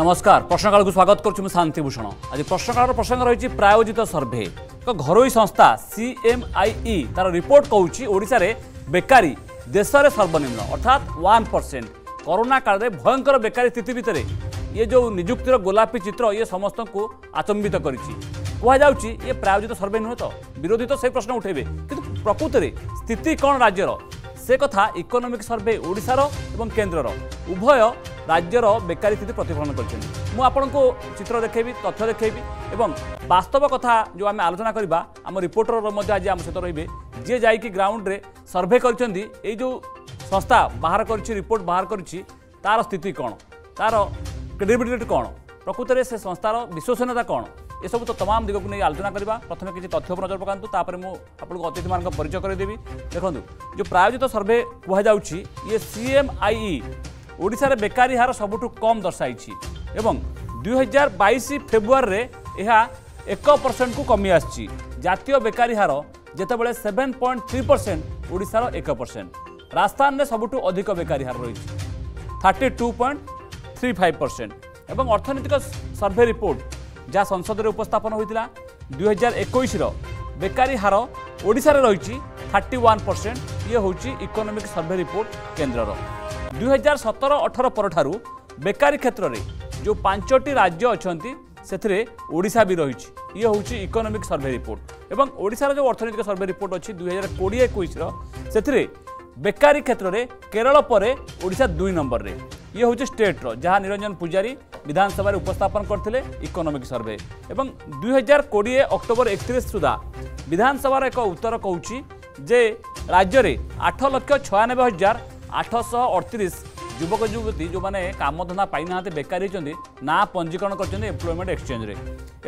নমস্কার প্রশ্নকালু স্বাগত করছি মু শান্তিভূষণ আজ প্রশ্নকালর প্রসঙ্গ রয়েছে প্রায়োজিত সর্ভে ଏକ ଘରୋଇ ସଂସ୍ଥା ସିଏମ୍ଆଇଇ ତାର ରିପୋର୍ଟ କହୁଛି ଓଡ଼ିଶାରେ ବେକାରୀ ଦେଶରେ ସର୍ବନିମ୍ନ ଅର୍ଥାତ୍ ୱାନ୍ ପରସେଣ୍ଟ କରୋନା କାଳରେ ଭୟଙ୍କର ବେକାରୀ ସ୍ଥିତି ଭିତରେ ଇଏ ଯେଉଁ ନିଯୁକ୍ତିର ଗୋଲାପୀ ଚିତ୍ର ଇଏ ସମସ୍ତଙ୍କୁ ଆଚମ୍ବିତ କରିଛି କୁହାଯାଉଛି ଇଏ ପ୍ରାୟୋଜିତ ସର୍ଭେ ନୁହେଁ ତ ବିରୋଧୀ ତ ସେ ପ୍ରଶ୍ନ ଉଠାଇବେ କିନ୍ତୁ ପ୍ରକୃତରେ ସ୍ଥିତି କ'ଣ ରାଜ୍ୟର সে কথা ইকোনোমিক সর্ভে ওড়শার এবং কেন্দ্রর উভয় রাজ্যর বেকারী স্থিতি প্রতিফলন করছেন মু আপনার চিত্র দেখেবি তথ্য দেখেবি এবং বাস্তব কথা যে আমি আলোচনা করা আমার রিপোর্টর মধ্যে আজ আমার সহ রহবে যে যাই গ্রাউন্ডে সর্ভে করছেন এই যে সংস্থা বাহার করছে রিপোর্ট বাহার করছে তার স্থিতি কোণ তার ক্রেডিবিলিটি কোণ প্রকৃতরে সে সংস্থার বিশ্বসনীয়তা কোণ ଏସବୁ ତ ତମାମ ଦିଗକୁ ନେଇ ଆଲୋଚନା କରିବା ପ୍ରଥମେ କିଛି ତଥ୍ୟ ଉପରେ ନଜର ପକାନ୍ତୁ ତାପରେ ମୁଁ ଆପଣଙ୍କୁ ଅତିଥିମାନଙ୍କ ପରିଚୟ କରିଦେବି ଦେଖନ୍ତୁ ଯେଉଁ ପ୍ରାୟୋଜିତ ସର୍ଭେ କୁହାଯାଉଛି ଇଏ ସିଏମ୍ଆଇଇ ଓଡ଼ିଶାରେ ବେକାରୀ ହାର ସବୁଠୁ କମ୍ ଦର୍ଶାଇଛି ଏବଂ ଦୁଇହଜାର ବାଇଶ ଫେବୃଆରୀରେ ଏହା ଏକ ପରସେଣ୍ଟକୁ କମି ଆସିଛି ଜାତୀୟ ବେକାରୀ ହାର ଯେତେବେଳେ ସେଭେନ୍ ପଏଣ୍ଟ ଥ୍ରୀ ପରସେଣ୍ଟ ଓଡ଼ିଶାର ଏକ ପରସେଣ୍ଟ ରାଜସ୍ଥାନରେ ସବୁଠୁ ଅଧିକ ବେକାରୀ ହାର ରହିଛି thirty two point three five percent ଏବଂ ଅର୍ଥନୈତିକ ସର୍ଭେ ରିପୋର୍ଟ ଯାହା ସଂସଦରେ ଉପସ୍ଥାପନ ହୋଇଥିଲା ଦୁଇହଜାର ଏକୋଇଶର ବେକାରୀ ହାର ଓଡ଼ିଶାରେ ରହିଛି ଥାର୍ଟି ୱାନ୍ ପରସେଣ୍ଟ ଇଏ ହେଉଛି ଇକୋନୋମିକ୍ ସର୍ଭେ ରିପୋର୍ଟ କେନ୍ଦ୍ରର ଦୁଇହଜାର ସତର ଅଠର ପରଠାରୁ ବେକାରୀ କ୍ଷେତ୍ରରେ ଯେଉଁ ପାଞ୍ଚଟି ରାଜ୍ୟ ଅଛନ୍ତି ସେଥିରେ ଓଡ଼ିଶା ବି ରହିଛି ଇଏ ହେଉଛି ଇକୋନୋମିକ୍ ସର୍ଭେ ରିପୋର୍ଟ ଏବଂ ଓଡ଼ିଶାର ଯେଉଁ ଅର୍ଥନୈତିକ ସର୍ଭେ ରିପୋର୍ଟ ଅଛି ଦୁଇହଜାର କୋଡ଼ିଏ ଏକୋଇଶର ସେଥିରେ ବେକାରୀ କ୍ଷେତ୍ରରେ କେରଳ ପରେ ଓଡ଼ିଶା ଦୁଇ ନମ୍ବରରେ ইয়ে হচ্ছে স্টেট্র যা নিরঞ্জন পূজারী বিধানসভার উপস্থাপন করলে ইকোনোমিক সর্ভে এবং দুই হাজার কোড়িয়ে অক্টোবর একত্রিশ সুদ্ধা বিধানসভার এক উত্তর কৌছি যে রাজ্যে আঠ লক্ষ ছয়ানবে হাজার আঠশহ অড়তিশ যুবক যুবতী যে কামধন্দা পাই না বেকার হয়েছেন না পঞ্জীকরণ করছেন এমপ্লয়মেন্ট এক্সচেঞ্জরে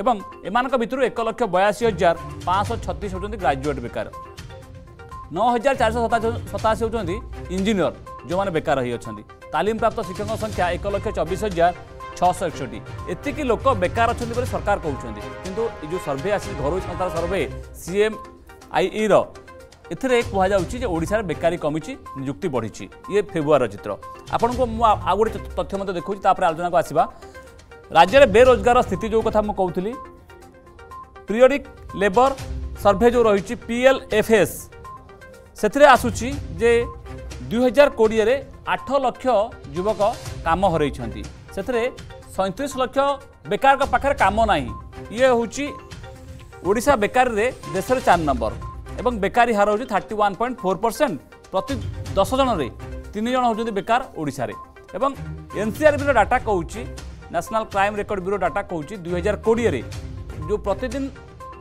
এবং এমান ভিতর এক লক্ষ বয়াশি হাজার পাঁচশহ ছত্রিশ হচ্ছেন গ্রাজুয়েট বেকার নয় হাজার চারশহ সতাশি হচ্ছেন ইঞ্জিনিয়র ଯେଉଁମାନେ ବେକାର ହୋଇଅଛନ୍ତି ତାଲିମପ୍ରାପ୍ତ ଶିକ୍ଷକଙ୍କ ସଂଖ୍ୟା ଏକ ଲକ୍ଷ ଚବିଶ ହଜାର ଛଅଶହ ଏକଷଠି ଏତିକି ଲୋକ ବେକାର ଅଛନ୍ତି ବୋଲି ସରକାର କହୁଛନ୍ତି କିନ୍ତୁ ଏ ଯେଉଁ ସର୍ଭେ ଆସିଛି ଘରୋଇ ସଂସ୍ଥାର ସର୍ଭେ ସିଏମ୍ଆଇଇର ଏଥିରେ କୁହାଯାଉଛି ଯେ ଓଡ଼ିଶାରେ ବେକାରୀ କମିଛି ନିଯୁକ୍ତି ବଢ଼ିଛି ଇଏ ଫେବୃଆରୀର ଚିତ୍ର ଆପଣଙ୍କୁ ମୁଁ ଆଉ ଗୋଟେ ତଥ୍ୟ ମଧ୍ୟ ଦେଖାଉଛି ତାପରେ ଆଲୋଚନାକୁ ଆସିବା ରାଜ୍ୟରେ ବେରୋଜଗାର ସ୍ଥିତି ଯେଉଁ କଥା ମୁଁ କହୁଥିଲି ପିରିୟଡ଼ିକ୍ ଲେବର ସର୍ଭେ ଯେଉଁ ରହିଛି ପିଏଲ୍ଏଫ୍ଏସ୍ ସେଥିରେ ଆସୁଛି ଯେ ଦୁଇ ହଜାର କୋଡ଼ିଏରେ ଆଠ ଲକ୍ଷ ଯୁବକ କାମ ହରାଇଛନ୍ତି ସେଥିରେ ସଇଁତିରିଶ ଲକ୍ଷ ବେକାରଙ୍କ ପାଖରେ କାମ ନାହିଁ ଇଏ ହେଉଛି ଓଡ଼ିଶା ବେକାରୀରେ ଦେଶରେ ଚାରି ନମ୍ବର ଏବଂ ବେକାରୀ ହାର ହେଉଛି thirty one point four percent ପ୍ରତି ଦଶ ଜଣରେ ତିନି ଜଣ ହେଉଛନ୍ତି ବେକାର ଓଡ଼ିଶାରେ ଏବଂ ଏନ୍ସିଆର୍ବିର ଡାଟା କହୁଛି national crime record bureau data କହୁଛି ଦୁଇ ହଜାର କୋଡ଼ିଏରେ ଯେଉଁ ପ୍ରତିଦିନ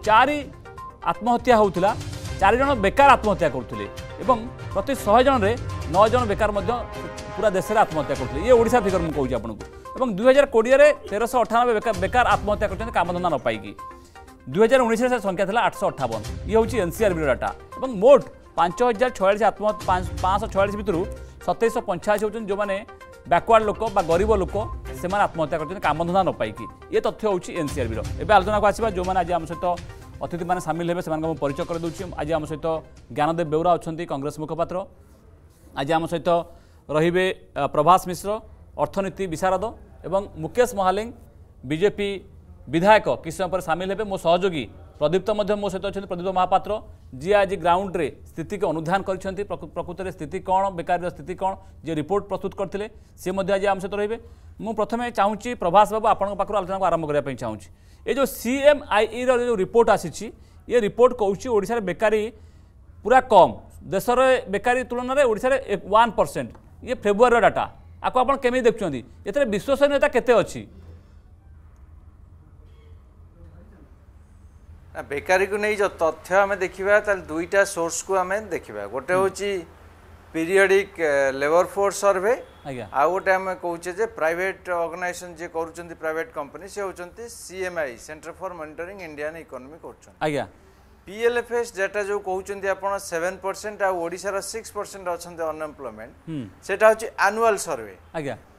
ଚାରି ଆତ୍ମହତ୍ୟା ହେଉଥିଲା ଚାରିଜଣ ବେକାର ଆତ୍ମହତ୍ୟା କରୁଥିଲେ ଏବଂ ପ୍ରତି ଶହେ ଜଣରେ নয় জন বেকার মধ্য পুরা দেশের আত্মহত্যা করুলে ইয়ে ওড়শা ফিগর মু কুচি আপনার এবং দুই হাজার কোড়িয়ে তেরশ অঠানবে বেকার আত্মহত্যা করছেন কামধন্দা নপাই দুই হাজার উনিশে সে সংখ্যা লা আটশো অঠাবন ইয়ে হচ্ছে এনসিআরবির ডাটা এবং মোট পাঁচ হাজার ছয়াশ আত্মহত্যা পাঁচশো ছয়াশ ভিতর সতেইশ পঞ্চাশ হচ্ছেন যে ব্যাকওয়ার্ড লোক বা গরিব লোক সে আত্মহত্যা করছেন কামধন্দা নপাই ইয়ে তথ্য হচ্ছে এনসিআরবির এবার আলোচনা আসবা যে আজ আমার সহ অতিথি মানে সামিল হবে সে পরিচয় করে দেছি আজ আমার সহ জ্ঞানদেব বেউরা অনেক কংগ্রেস মুখপাত্র আজ আম সহ রহবে প্রভাস মিশ্র অর্থনীতি বিশারদ এবং মুকেশ মহালিং বিজেপি বিধায়ক কিছু সময় পরে সামিল হবে মো সহযোগী প্রদীপ্ত মো সহ অনেক প্রদীপ্ত মহাপাত্র যিয়ে আজ গ্রাউন্ডে স্থিতিকে অনুধান করছেন প্রকৃতরে স্থিতি কণ বেকারীর স্থিতি কণ যে রিপোর্ট প্রস্তুত করলে সে আজ আম সহ রহবে মু প্রথমে চাহুছি প্রভাস বাবু আপনার পাখু আলোচনা আরম্ভ করা চাহুছি এই যে সিএমআইইর যে রিপোর্ট আসিছি ইয়ে রিপোর্ট কৌছি ওড়শার বেকারী পুরা কম ଦେଶରେ ବେକାରୀ ତୁଳନାରେ ଓଡ଼ିଶାରେ ୱାନ୍ ପରସେଣ୍ଟ ଇଏ ଫେବୃଆରୀର ଡାଟା ଆକୁ ଆପଣ କେମିତି ଦେଖୁଛନ୍ତି ଏଥିରେ ବିଶ୍ୱସନୀୟତା କେତେ ଅଛି ବେକାରୀକୁ ନେଇ ଯେଉଁ ତଥ୍ୟ ଆମେ ଦେଖିବା ତାହେଲେ ଦୁଇଟା ସୋର୍ସକୁ ଆମେ ଦେଖିବା ଗୋଟେ ହେଉଛି ପିରିୟଡ଼ିକ୍ ଲେବର ଫୋର୍ସ ସର୍ଭେ ଆଜ୍ଞା ଆଉ ଗୋଟେ ଆମେ କହୁଛେ ଯେ ପ୍ରାଇଭେଟ୍ ଅର୍ଗାନାଇଜେସନ୍ ଯିଏ କରୁଛନ୍ତି ପ୍ରାଇଭେଟ୍ କମ୍ପାନୀ ସେ ହେଉଛନ୍ତି CMI centre for monitoring Indian economy କରୁଛନ୍ତି ଆଜ୍ଞା পিএলএফএস যেটা যে কৌন আপনার সেভেন পরসেন্ট আড়শার সিক্স পরসেন্ট অনেক অনএমপ্লয়মেন্ট সেটা হচ্ছে আনুয়াল সর্ভে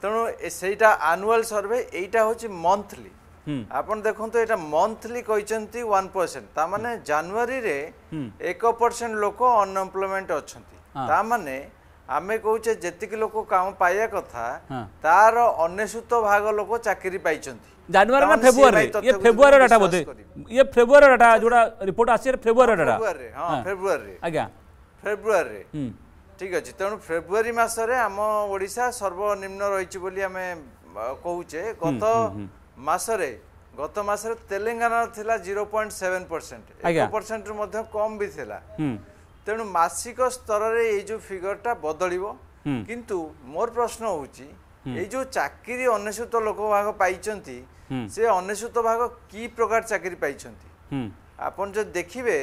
তেমন সেইটা আনুয়াল সর্ভে এইটা হচ্ছে মন্থলি ଆପଣ ଦେଖନ୍ତୁ ଏଇଟା ମନ୍ଥଲି କହିଛନ୍ତି ୱାନ୍ ପରସେଣ୍ଟ ତା ମାନେ ଜାନୁଆରୀରେ ଏକ ପରସେଣ୍ଟ ଲୋକ ଅନଏମ୍ପ୍ଲୟମେଣ୍ଟ ଅଛନ୍ତି ତା ମାନେ ଆମେ କହୁଛେ ଯେତିକି ଲୋକ କାମ ପାଇବା କଥା ତାର ଅନେଶୁତ ଭାଗ ଲୋକ ଚାକିରି ପାଇଛନ୍ତି ଜାନୁଆରୀ ନା ଫେବୃଆରୀ ଇଏ ଫେବୃଆରୀ ଡାଟା ବୋଧେ ଇଏ ଫେବୃଆରୀ ଡାଟା ଯୋଉଟା ରିପୋର୍ଟ ଆସିଛି ଫେବୃଆରୀ ଡାଟା ହଁ ଫେବୃଆରୀ ଆଜ୍ଞା ଫେବୃଆରୀ ଠିକ ଅଛି ତେଣୁ ଫେବୃଆରୀ ମାସରେ ଆମ ଓଡ଼ିଶା ସର୍ବନିମ୍ନ ରହିଛି ବୋଲି ଆମେ କହୁଛେ ଗତ ମାସରେ গত মাসের তেলেঙ্গানা লা জিরো পয়েন্ট সেভেন পরসেন্ট এক পরসেন্ট মধ্যে কম বি লা ତେଣୁ ମାସିକ ସ୍ତରରେ ଏଇ ଯେଉଁ ଫିଗରଟା ବଦଳିବ କିନ୍ତୁ ମୋର ପ୍ରଶ୍ନ ହେଉଛି ଏଇ ଯେଉଁ ଚାକିରି ଅନେଶତ ଲୋକ ଭାଗ ପାଇଛନ୍ତି ସେ ଅନେଶତ ଭାଗ କି ପ୍ରକାର ଚାକିରି ପାଇଛନ୍ତି ଆପଣ ଯଦି ଦେଖିବେ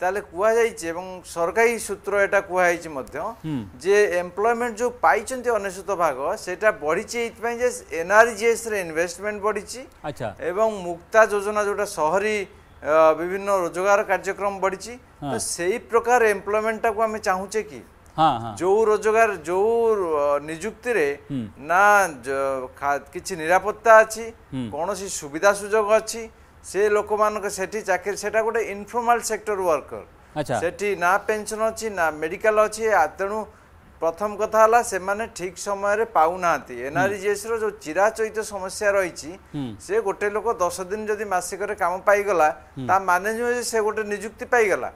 ତାହେଲେ କୁହାଯାଇଛି ଏବଂ ସରକାରୀ ସୂତ୍ର ଏଇଟା କୁହାଯାଇଛି ମଧ୍ୟ ଯେ ଏମ୍ପ୍ଲୟମେଣ୍ଟ ଯେଉଁ ପାଇଛନ୍ତି ଅନେଶତ ଭାଗ ସେଇଟା ବଢ଼ିଛି ଏଇଥିପାଇଁ ଯେ ଏନ୍ଆର୍ଜିଏସ୍ରେ ଇନଭେଷ୍ଟମେଣ୍ଟ ବଢ଼ିଛି ଏବଂ ମୁକ୍ତା ଯୋଜନା ଯେଉଁଟା ସହରୀ বিভিন্ন রোজগার কার্যক্রম বড়ছে তো সেই প্রকার এমপ্লয়মেন্টটাকে আমি চাহুছে কি ଯୋଉ ରୋଜଗାର ଯୋଉ ନିଯୁକ୍ତିରେ ନା କିଛି ନିରାପତ୍ତା ଅଛି କୌଣସି ସୁବିଧା ସୁଯୋଗ ଅଛି ସେ ଲୋକମାନଙ୍କ ସେଠି ଚାକିରି ସେଟା ଗୋଟେ ଇନଫର୍ମାଲ ସେକ୍ଟର ୱାର୍କର ସେଠି ନା ପେନସନ ଅଛି ନା ମେଡିକାଲ ଅଛି ତେଣୁ প্রথম কথা হল সে ঠিক সময়ে পাওনাহাতি এনআরজিএস র যে চিরাচরিত সমস্যা রয়েছে সে গোটে লোক দশ দিন যদি মাসিকের কাম পাইগলা তা মানে নুহে যে সে গোটে নিযুক্তি পাইগলা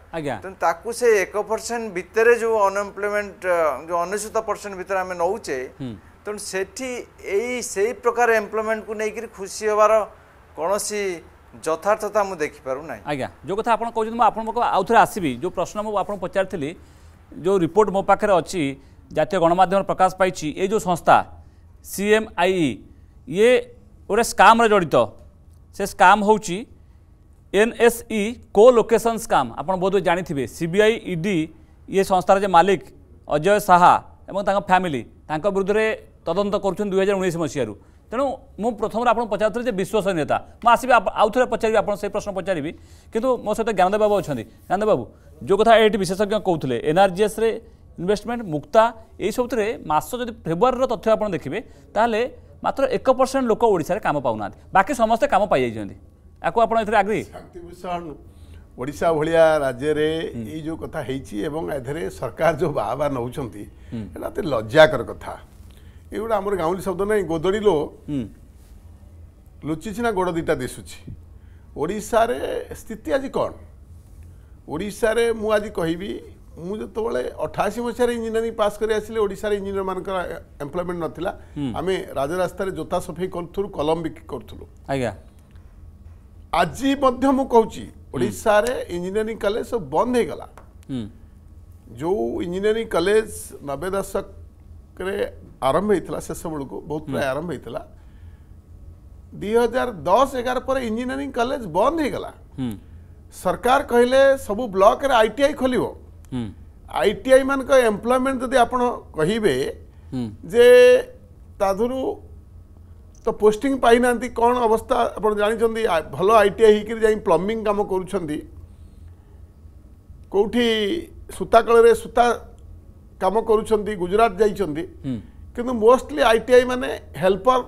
তাকে সে এক পরসেন্ট ভিতরে যে অনএমপ্লয়মেন্ট যে অনিশ্চিত পরসেন্ট ভিতরে আমি নৌচে তেমন সেটি এই সেই প্রকার এমপ্লয়মেন্ট কু নেই খুশি হবার কোণী যথার্থতা মু দেখিপারু না আজ্ঞা যে কথা আপনার কৌন আপনার আউথরে আসবি যে প্রশ্ন আপনার পচারি যে রিপোর্ট মো পাখে অ ଜାତୀୟ ଗଣମାଧ୍ୟମରେ ପ୍ରକାଶ ପାଇଛି ଏ ଯେଉଁ ସଂସ୍ଥା ସିଏମ୍ଆଇ ଇଏ ଗୋଟେ ସ୍କାମ୍ରେ ଜଡ଼ିତ ସେ ସ୍କାମ୍ ହେଉଛି ଏନ୍ଏସ୍ଇ କୋ ଲୋକେସନ୍ ସ୍କାମ୍ ଆପଣ ବହୁତ ଜାଣିଥିବେ ସିବିଆଇ ଇଡି ଇଏ ସଂସ୍ଥାର ଯେ ମାଲିକ ଅଜୟ ଶାହା ଏବଂ ତାଙ୍କ ଫ୍ୟାମିଲି ତାଙ୍କ ବିରୁଦ୍ଧରେ ତଦନ୍ତ କରୁଛନ୍ତି ଦୁଇହଜାର ଉଣେଇଶ ମସିହାରୁ ତେଣୁ ମୁଁ ପ୍ରଥମରେ ଆପଣଙ୍କୁ ପଚାରୁଥିଲି ଯେ ବିଶ୍ୱସନୀୟତା ମୁଁ ଆସିବି ଆଉ ଥରେ ପଚାରିବି ଆପଣ ସେଇ ପ୍ରଶ୍ନ ପଚାରିବି କିନ୍ତୁ ମୋ ସହିତ ଜ୍ଞାନଦେବ ବାବୁ ଅଛନ୍ତି ଜ୍ଞାନଦେବ ବାବୁ ଯେଉଁ କଥା ଏଇଠି ବିଶେଷଜ୍ଞ କହୁଥିଲେ ଏନ୍ଆର୍ଜିଏସ୍ରେ ইনভেস্টমেন্ট মুক্তা এইসবুতে মাস যদি ফেব্রুয়ারির তথ্য আপনার দেখবে তাহলে মাত্র এক পরসেন্ট লোক ওড়শার কাম পাও না বাকি সমস্ত কাম পাই যাই আকু আপনার এতে আগ্রী শান্তিভূষণ ଓଡ଼ିଶା ଭଳିଆ ରାଜ୍ୟରେ ଏଇ ଯେଉଁ କଥା ହେଇଛି ଏବଂ ଏଥିରେ ସରକାର ଯେଉଁ ବାହାବା ନେଉଛନ୍ତି ଏଇଟା ଏତେ ଲଜ୍ଜାକର କଥା ଏଗୁଡ଼ା ଆମର ଗାଉଁଲି ଶବ୍ଦ ନାହିଁ ଗୋଦଡ଼ି ଲୋ ଲୁଚିଛି ନା ଗୋଡ଼ ଦୁଇଟା ଦିଶୁଛି ଓଡ଼ିଶାରେ ସ୍ଥିତି ଆଜି କ'ଣ ଓଡ଼ିଶାରେ ମୁଁ ଆଜି କହିବି मुझे अठाशी मसीह इंजीनियरिंग पास कर इंजीनियर मान एमप्लयमेंट ना आम राज जोता सफे करलम बिक्री करूँ आज्ञा आज मु कहार इंजीनियरिंग कलेज सब बंद हो गला जो इंजीनियरिंग कलेज नबे दशक आरंभ होता शेष को बहुत प्राय आरंभ होता दि हजार दस एगार पर इंजीनियरिंग कलेज बंद हो गला सरकार कहले सब ब्लक आई टी आई खोल ଆଇଟିଆଇ ମାନଙ୍କ ଏମ୍ପ୍ଲୟମେଣ୍ଟ ଯଦି ଆପଣ କହିବେ ଯେ ତା ଦେହରୁ ତ ପୋଷ୍ଟିଂ ପାଇନାହାନ୍ତି କ'ଣ ଅବସ୍ଥା ଆପଣ ଜାଣିଛନ୍ତି ଭଲ ଆଇଟିଆଇ ହେଇକିରି ଯାଇ ପ୍ଲମ୍ବିଂ କାମ କରୁଛନ୍ତି କେଉଁଠି ସୂତାକଳରେ ସୂତା କାମ କରୁଛନ୍ତି ଗୁଜୁରାଟ ଯାଇଛନ୍ତି କିନ୍ତୁ ମୋଷ୍ଟଲି ଆଇଟିଆଇ ମାନେ ହେଲ୍ପର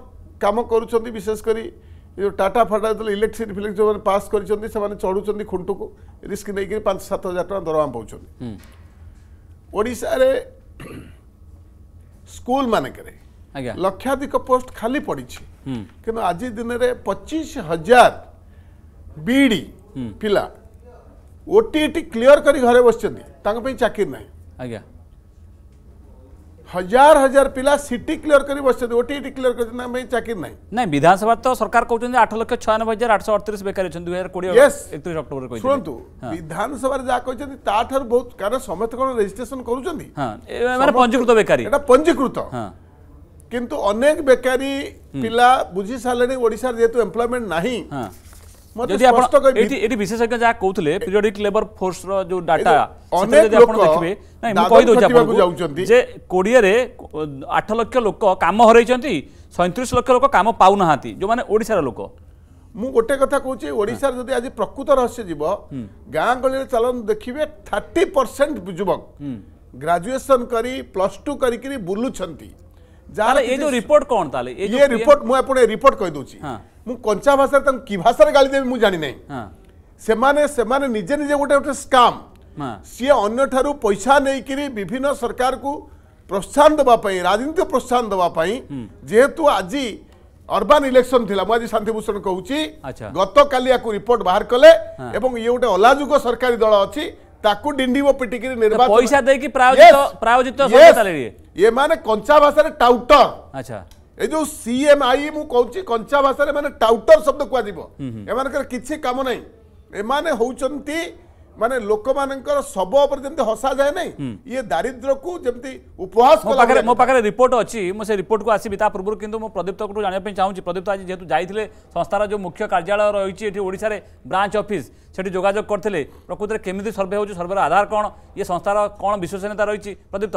କାମ କରୁଛନ୍ତି ବିଶେଷ କରି जो टाटा फाटा जो इलेक्ट्रिसिटी फिलेक्स जो पास कर चढ़ुं खुंटू को रिस्क नहीं पांच सात हजार टाँग दरमा पाँच ओडार स्कूल मानकर लक्षाधिक पोस्ट खाली पड़ी हम्म। कि आज दिन में पचीस हजार बीडी हम्म। पिला ओटीईटी क्लियर कर घरे बस चाकरी ना हजार हजार पिला सिटी क्लीयर कर बसते ओटीईटी क्लीयर कर चाकरी ना ना विधानसभा तो सरकार कहते आठ लक्ष छयानबे हजार आठश अड़तीस बेकार अक्टोबर शुणु हाँ। विधानसभा जहाँ कहते ताठार बहुत कारण समस्त कौन रेजिट्रेसन कर पंजीकृत बेकारी पंजीकृत हाँ। किंतु अनेक बेकारी हम्म। पिला बुझी सारे ओडार जेहेतु एम्प्लयमेंट ना ଯଦି ଆପଣ ଏଠି ଏଠି ବିଶେଷଜ୍ଞ ଯାହା କହୁଥିଲେ ପିରିୟଡିକ ଲେବର ଫୋର୍ସର ଯୋଉ ଡାଟା ଯଦି ଆପଣ ଦେଖିବେ ନାଇଁ ମୁଁ କହିଦେଉଛି ଆପଣଙ୍କୁ ଯେ କୋଡ଼ିଏରେ ଆଠ ଲକ୍ଷ ଲୋକ କାମ ହରାଇଛନ୍ତି ସଇଁତିରିଶ ଲକ୍ଷ ଲୋକ କାମ ପାଉନାହାନ୍ତି ଯେଉଁମାନେ ଓଡ଼ିଶାର ଲୋକ ମୁଁ ଗୋଟେ କଥା କହୁଛି ଓଡ଼ିଶାର ଯଦି ଆଜି ପ୍ରକୃତ ରହସ୍ୟ ଯିବ ଗାଁ ଗହଳିରେ ଚାଲନ୍ତୁ ଦେଖିବେ ଥାର୍ଟି ପରସେଣ୍ଟ ଯୁବକ ଗ୍ରାଜୁଏସନ୍ କରି ପ୍ଲସ୍ ଟୁ କରିକିରି ବୁଲୁଛନ୍ତି ଯାହାର ଏ ଯେଉଁ ରିପୋର୍ଟ କ'ଣ ତାହେଲେ ଏ ରିପୋର୍ଟ ମୁଁ ଆପଣ ରିପୋର୍ଟ କହିଦେଉଛି कंचा भाषा कि भाषा गाड़ी देवी जाणी ना निजे निजे गोटे गोटे स्काम सी अंठ पैसा नहींक्री विभिन्न सरकार को प्रोत्साहन देवाई राजनीतिक प्रोत्साहन देवाई हम्म। जेहेतु आज अरबान इलेक्शन थी मुझे शांतिभूषण कहूँ अच्छा। गत काली रिपोर्ट बाहर कले ये गोटे अलाजुग सरकारी दल अच्छी पैसा प्रायोजित ये माने कंचा भाषा टाउटर अच्छा ଏ ଯୋଉ ସିଏମ୍ଆଇ ମୁଁ କହୁଛି କଞ୍ଚା ଭାଷାରେ ମାନେ ଟାଉଟର ଶବ୍ଦ କୁହାଯିବ ଏମାନଙ୍କର କିଛି କାମ ନାହିଁ ଏମାନେ ହଉଛନ୍ତି ମାନେ ଲୋକମାନଙ୍କର ଶବ ଉପରେ ଯେମିତି ହସାଯାଏ ନାହିଁ ଇଏ ଦାରିଦ୍ର୍ୟକୁ ଯେମିତି ଉପହାସ ପାଖରେ ମୋ ପାଖରେ ରିପୋର୍ଟ ଅଛି ମୁଁ ସେ ରିପୋର୍ଟକୁ ଆସିବି ତା ପୂର୍ବରୁ କିନ୍ତୁ ମୁଁ ପ୍ରଦୀପ୍ତଙ୍କଠୁ ଜାଣିବା ପାଇଁ ଚାହୁଁଛି ପ୍ରଦୀପ୍ତ ଆଜି ଯେହେତୁ ଯାଇଥିଲେ ସଂସ୍ଥାର ଯେଉଁ ମୁଖ୍ୟ କାର୍ଯ୍ୟାଳୟ ରହିଛି ଏଠି ଓଡ଼ିଶାରେ ବ୍ରାଞ୍ଚ ଅଫିସ୍ ସେଠି ଯୋଗାଯୋଗ କରିଥିଲେ ପ୍ରକୃତରେ କେମିତି ସର୍ଭେ ହେଉଛି ସର୍ଭେର ଆଧାର କ'ଣ ଇଏ ସଂସ୍ଥାର କ'ଣ ବିଶ୍ୱସନୀୟତା ରହିଛି ପ୍ରଦୀପ୍ତ